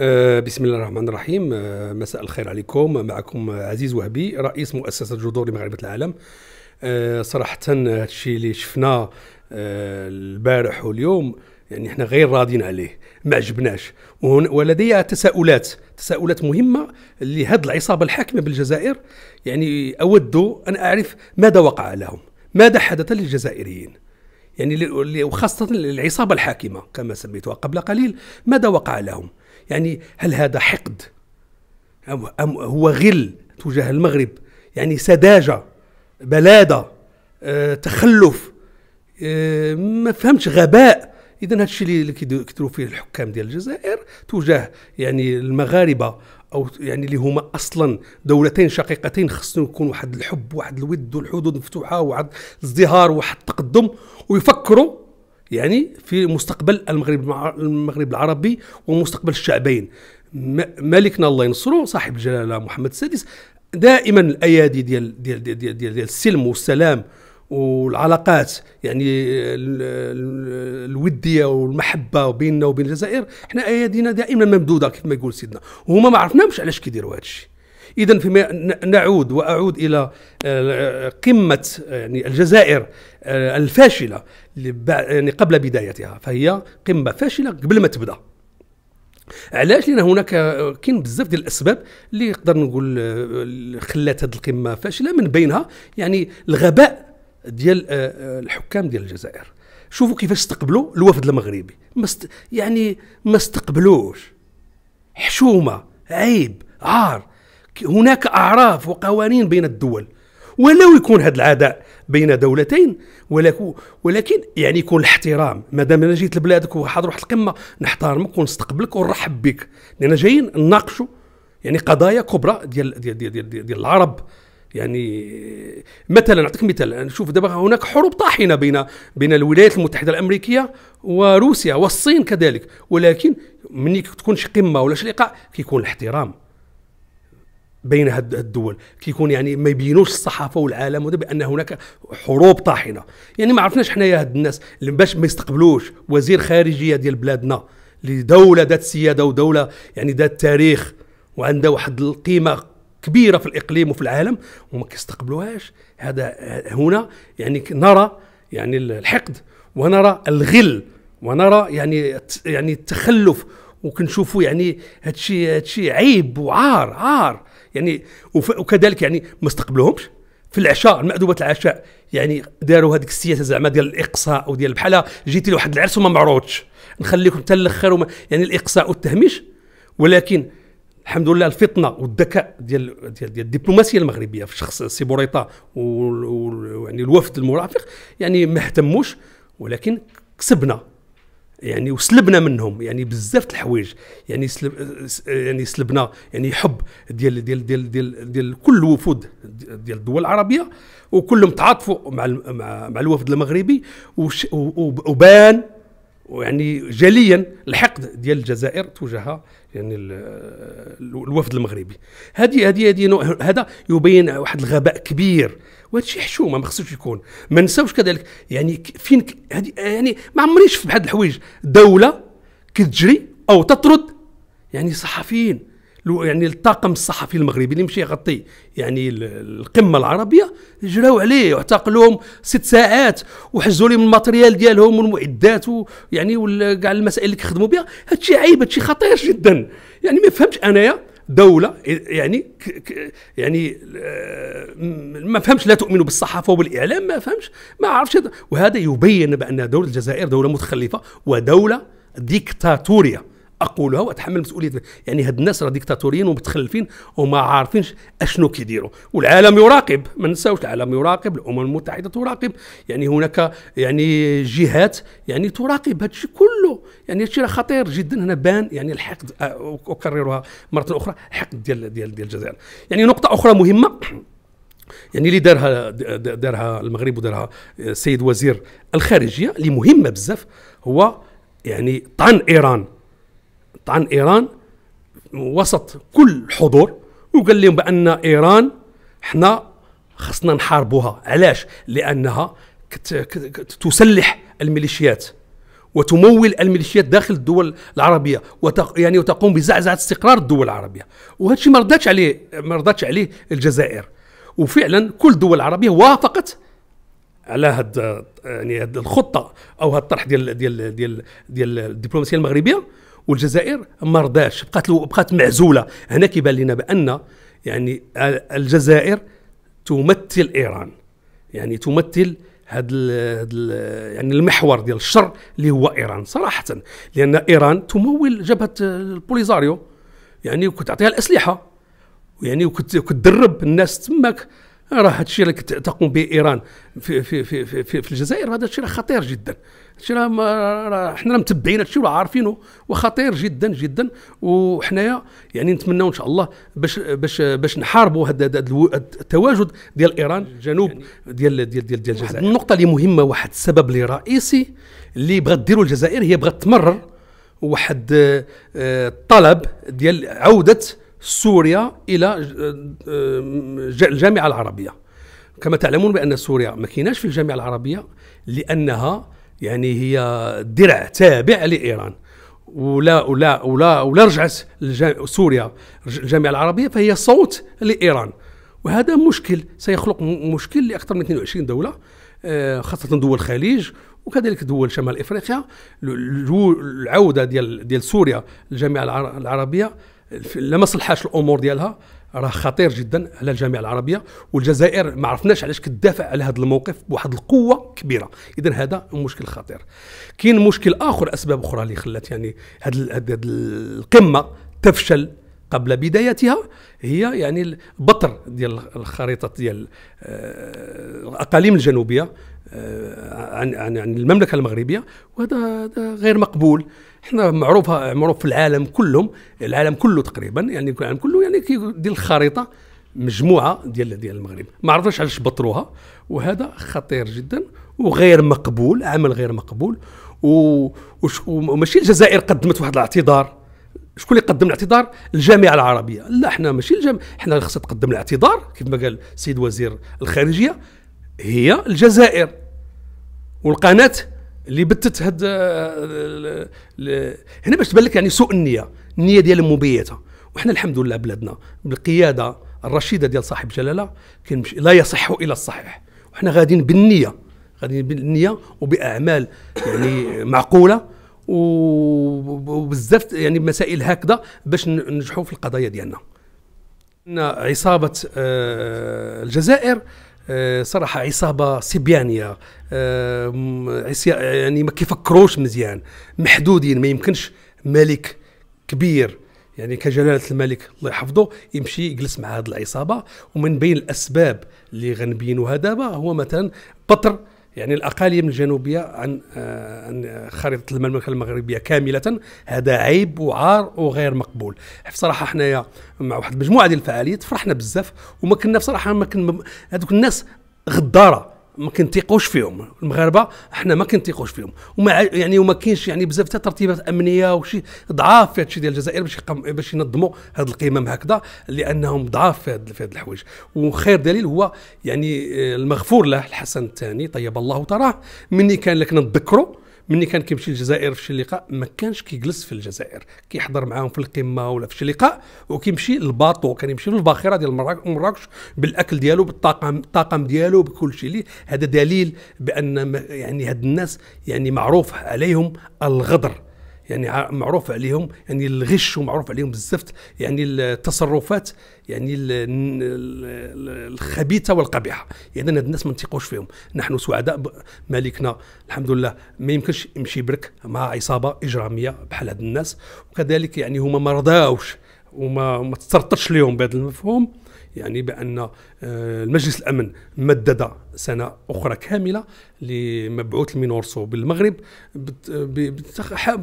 آه، بسم الله الرحمن الرحيم آه، مساء الخير عليكم معكم عزيز وهبي رئيس مؤسسة جذور لمغاربة العالم آه، صراحة هذا الشيء اللي شفناه البارح واليوم يعني احنا غير راضين عليه ما عجبناش ولدي تساؤلات تساؤلات مهمة لهذه العصابة الحاكمة بالجزائر يعني أود أن أعرف ماذا وقع لهم ماذا حدث للجزائريين يعني وخاصة العصابة الحاكمة كما سميتها قبل قليل ماذا وقع لهم يعني هل هذا حقد أم هو غل تجاه المغرب يعني سذاجة بلادة أه تخلف أه ما فهمتش غباء اذا هذا الشيء اللي كيديروا فيه الحكام ديال الجزائر تجاه يعني المغاربه او يعني اللي هما اصلا دولتين شقيقتين خصهم يكون واحد الحب واحد الود والحدود مفتوحه واحد الازدهار واحد التقدم ويفكروا يعني في مستقبل المغرب المغرب العربي ومستقبل الشعبين ملكنا الله ينصره صاحب الجلاله محمد السادس دائما الايادي ديال ديال ديال ديال, ديال, ديال السلم والسلام والعلاقات يعني الوديه والمحبه بيننا وبين الجزائر حنا ايادينا دائما ممدوده كما يقول سيدنا وهما ما عرفناهمش علاش كيديروا الشيء اذا فيما نعود واعود الى آه، قمه يعني الجزائر آه، الفاشله يعني قبل بدايتها فهي قمه فاشله قبل ما تبدا علاش لان هناك آه، كاين بزاف ديال الاسباب اللي نقدر نقول خلات هذه القمه فاشله من بينها يعني الغباء ديال الحكام ديال الجزائر شوفوا كيفاش استقبلوا الوفد المغربي است... يعني ما استقبلوش حشومه عيب عار هناك أعراف وقوانين بين الدول ولو يكون هذا العداء بين دولتين ولكن ولكن يعني يكون الاحترام ما دام انا جيت لبلادك وحاضر واحد القمه نحترمك ونستقبلك ونرحب بك لان جايين نناقشوا يعني قضايا كبرى ديال ديال ديال, ديال, ديال, ديال العرب يعني مثلا نعطيك مثال نشوف دابا هناك حروب طاحنه بين بين الولايات المتحده الامريكيه وروسيا والصين كذلك ولكن ملي تكون شي قمه ولا شي لقاء كيكون الاحترام بين هاد الدول كيكون يعني ما يبينوش الصحافه والعالم وده بان هناك حروب طاحنه يعني ما عرفناش حنايا هاد الناس اللي باش ما يستقبلوش وزير خارجيه ديال بلادنا لدوله ذات سياده ودوله يعني ذات تاريخ وعندها واحد القيمه كبيره في الاقليم وفي العالم وما كيستقبلوهاش هذا هنا يعني نرى يعني الحقد ونرى الغل ونرى يعني يعني التخلف وكنشوفوا يعني هادشي هادشي عيب وعار عار يعني وكذلك يعني ما استقبلوهمش في العشاء مأدبة العشاء يعني داروا هذيك السياسه زعما ديال الاقصاء وديال بحال جيتي لواحد العرس وما معروضش نخليكم حتى الاخر يعني الاقصاء والتهميش ولكن الحمد لله الفطنه والذكاء ديال ديال, ديال الدبلوماسيه المغربيه في شخص سي بوريطا ويعني الوفد المرافق يعني ما اهتموش ولكن كسبنا يعني وسلبنا منهم يعني بزاف الحوايج يعني سلب يعني سلبنا يعني حب ديال ديال ديال ديال, ديال كل الوفود ديال الدول العربيه وكلهم تعاطفوا مع مع, مع الوفد المغربي وبان ويعني جليا الحقد ديال الجزائر تجاه يعني الوفد المغربي هذه هذه هذه هذا يبين واحد الغباء كبير وهذا شيء حشومه ما خصوش يكون ما نساوش كذلك يعني فين هذه يعني ما عمري شفت بحال الحوايج دوله كتجري او تطرد يعني صحفيين يعني الطاقم الصحفي المغربي اللي مشى يغطي يعني القمه العربيه جراو عليه واعتقلوهم ست ساعات وحجزوا لهم الماتريال ديالهم والمعدات ويعني كاع المسائل اللي كيخدموا بها هادشي عيب هادشي خطير جدا يعني ما فهمتش انايا دولة يعني ك يعني آه، ما فهمش لا تؤمن بالصحافة والإعلام ما فهمش ما عرفش وهذا يبين بأن دولة الجزائر دولة متخلفة ودولة ديكتاتورية اقولها واتحمل مسؤوليه يعني هاد الناس راه ديكتاتوريين ومتخلفين وما عارفينش اشنو كيديروا والعالم يراقب ما نساوش العالم يراقب الامم المتحده تراقب يعني هناك يعني جهات يعني تراقب هادشي كله يعني هادشي راه خطير جدا هنا بان يعني الحقد آه، اكررها مره اخرى الحقد ديال ديال ديال الجزائر يعني نقطه اخرى مهمه يعني اللي دارها دارها المغرب ودارها آه، السيد وزير الخارجيه اللي مهمه بزاف هو يعني طعن ايران طعن ايران وسط كل حضور وقال لهم بان ايران حنا خصنا نحاربوها علاش لانها تسلح الميليشيات وتمول الميليشيات داخل الدول العربيه وتق... يعني وتقوم بزعزعه استقرار الدول العربيه وهذا الشيء ما رداتش عليه ما رداتش عليه الجزائر وفعلا كل الدول العربيه وافقت على هاد يعني هاد الخطه او هاد الطرح ديال ديال ديال ديال الدبلوماسيه المغربيه والجزائر ما رضاش بقات بقات معزوله هنا كيبان لنا بان يعني الجزائر تمثل ايران يعني تمثل هذا يعني المحور ديال الشر اللي هو ايران صراحه لان ايران تمول جبهه البوليزاريو يعني وكتعطيها الاسلحه يعني وكتدرب الناس تماك راه هذا الشيء اللي تقوم به ايران في في في في, في, الجزائر هذا الشيء راه خطير جدا الشيء راه حنا متبعين هذا الشيء وراه عارفينه وخطير جدا جدا وحنايا يعني نتمناو ان شاء الله باش باش باش نحاربوا هذا التواجد ديال ايران الجنوب يعني ديال ديال ديال, ديال, ديال الجزائر النقطه اللي مهمه واحد السبب اللي رئيسي اللي بغات ديروا الجزائر هي بغات تمرر واحد الطلب آه، ديال عوده سوريا الى آه، آه، الجامعه العربيه كما تعلمون بان سوريا ما كيناش في الجامعه العربيه لانها يعني هي درع تابع لايران ولا ولا ولا ولا رجعت سوريا الجامعه العربيه فهي صوت لايران وهذا مشكل سيخلق مشكل لاكثر من 22 دوله آه، خاصه دول الخليج وكذلك دول شمال افريقيا العوده ديال ديال سوريا الجامعه العربيه لا ما صلحاش الامور ديالها راه خطير جدا على الجامعه العربيه والجزائر ما عرفناش علاش كتدافع على هذا الموقف بواحد القوه كبيره اذا هذا مشكل خطير كاين مشكل اخر اسباب اخرى اللي خلات يعني هذه القمه تفشل قبل بدايتها هي يعني البطر ديال الخريطه ديال آه، الاقاليم الجنوبيه آه، عن عن المملكه المغربيه وهذا غير مقبول احنا معروفه معروف في العالم كلهم العالم كله تقريبا يعني العالم كله يعني كيدير الخريطه مجموعه ديال ديال المغرب ما عرفناش علاش بطروها وهذا خطير جدا وغير مقبول عمل غير مقبول و... وماشي الجزائر قدمت واحد الاعتذار شكون اللي قدم الاعتذار الجامعه العربيه لا احنا ماشي الجامعه احنا اللي خصها تقدم الاعتذار كيف ما قال السيد وزير الخارجيه هي الجزائر والقناه اللي بتت هاد آه، هنا باش تبان لك يعني سوء النيه النيه ديالهم مبيته وحنا الحمد لله بلادنا بالقياده الرشيده ديال صاحب جلاله كان لا يصح الى الصحيح وحنا غاديين بالنيه غاديين بالنيه وباعمال يعني معقوله وبزاف يعني مسائل هكذا باش ننجحوا في القضايا ديالنا عصابه آه، الجزائر آه، صراحة عصابة صبيانية آه، يعني ما كيفكروش مزيان محدودين ما يمكنش ملك كبير يعني كجلالة الملك الله يحفظه يمشي يجلس مع هذه العصابة ومن بين الأسباب اللي غنبينوها دابا هو مثلا بطر يعني الاقاليم الجنوبيه عن آه، عن خريطه المملكه المغربيه كامله هذا عيب وعار وغير مقبول بصراحه حنايا مع واحد المجموعه ديال الفعاليات فرحنا بزاف وما كنا بصراحه ما كنا هذوك الناس غداره ما كنتيقوش فيهم المغاربه حنا ما كنتيقوش فيهم وما يعني وما كاينش يعني بزاف حتى ترتيبات امنيه وشي ضعاف في هادشي ديال الجزائر باش باش ينظموا هاد القمم هكذا لانهم ضعاف في هاد في هاد الحوايج وخير دليل هو يعني آه، المغفور له الحسن الثاني طيب الله تراه مني كان لك نتذكره ملي كان كيمشي للجزائر في شي لقاء ما كانش كيجلس في الجزائر كيحضر معاهم في القمه ولا في شي لقاء وكيمشي للباطو كان يمشي للباخره ديال مراكش بالاكل ديالو بالطاقم الطاقم ديالو بكل شيء هذا دليل بان يعني هاد الناس يعني معروف عليهم الغدر يعني معروف عليهم يعني الغش ومعروف عليهم بزاف يعني التصرفات يعني الخبيثه والقبيحه يعني هاد الناس ما نثقوش فيهم نحن سعداء مالكنا الحمد لله ما يمكنش يمشي برك مع عصابه اجراميه بحال هاد الناس وكذلك يعني هما ما رضاوش وما ما تسرطتش لهم بهذا المفهوم يعني بان آه، المجلس الامن مدد سنه اخرى كامله لمبعوث المينورسو بالمغرب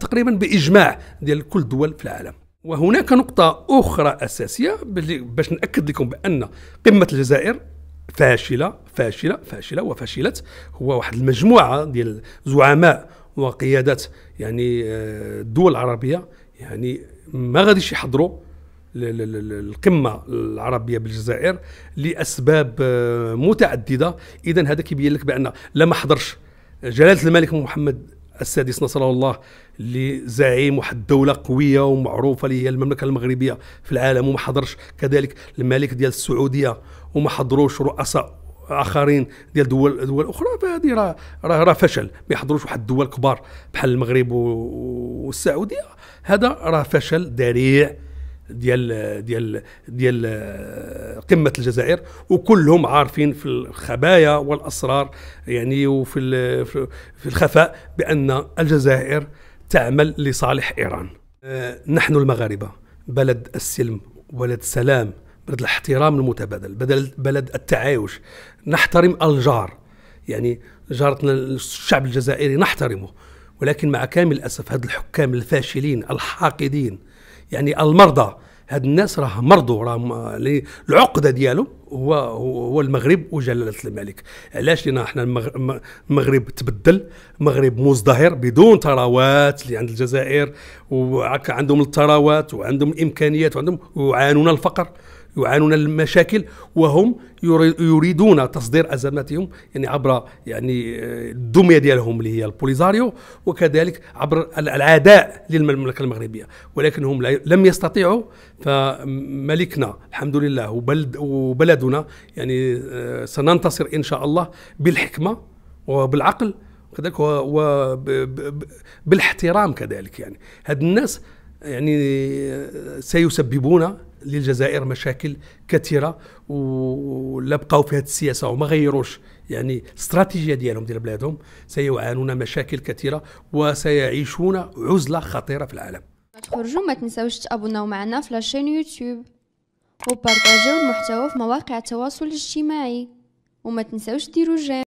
تقريبا باجماع ديال كل الدول في العالم وهناك نقطه اخرى اساسيه باش ناكد لكم بان قمه الجزائر فاشله فاشله فاشله وفشلت هو واحد المجموعه ديال زعماء وقيادات يعني آه، الدول العربيه يعني ما غاديش يحضروا القمه العربيه بالجزائر لاسباب آه، متعدده اذا هذا كيبين لك بان لا ما حضرش جلاله الملك محمد السادس نصره الله اللي زعيم واحد الدوله قويه ومعروفه اللي هي المملكه المغربيه في العالم وما حضرش كذلك الملك ديال السعوديه وما حضروش رؤساء اخرين ديال دول دول اخرى فهذه راه راه را فشل ما يحضروش واحد الدول كبار بحال المغرب والسعوديه هذا راه فشل ذريع ديال ديال ديال آه، قمه الجزائر وكلهم عارفين في الخبايا والاسرار يعني وفي في الخفاء بان الجزائر تعمل لصالح ايران آه، نحن المغاربه بلد السلم بلد السلام بلد الاحترام المتبادل بلد التعايش نحترم الجار يعني جارتنا الشعب الجزائري نحترمه ولكن مع كامل الاسف هاد الحكام الفاشلين الحاقدين يعني المرضى هاد الناس راه مرضوا راه العقده ديالهم هو هو المغرب وجلاله الملك علاش لان احنا المغرب تبدل المغرب مزدهر بدون ثروات اللي عند الجزائر وعندهم الثروات وعندهم الامكانيات وعندهم وعانونا الفقر يعانون المشاكل وهم يريدون تصدير ازماتهم يعني عبر يعني الدميه ديالهم اللي هي البوليزاريو وكذلك عبر العداء للمملكه المغربيه ولكنهم لم يستطيعوا فملكنا الحمد لله وبلد وبلدنا يعني آه، سننتصر ان شاء الله بالحكمه وبالعقل كذلك وبالاحترام كذلك يعني هاد الناس يعني آه، سيسببون للجزائر مشاكل كثيره ولا بقاو في هذه السياسه وما غيروش يعني استراتيجية ديالهم ديال بلادهم سيعانون مشاكل كثيره وسيعيشون عزله خطيره في العالم تخرجوا ما تنساوش تابوناو معنا في لاشين يوتيوب وبارتاجيو المحتوى في مواقع التواصل الاجتماعي وما تنساوش ديروا جيم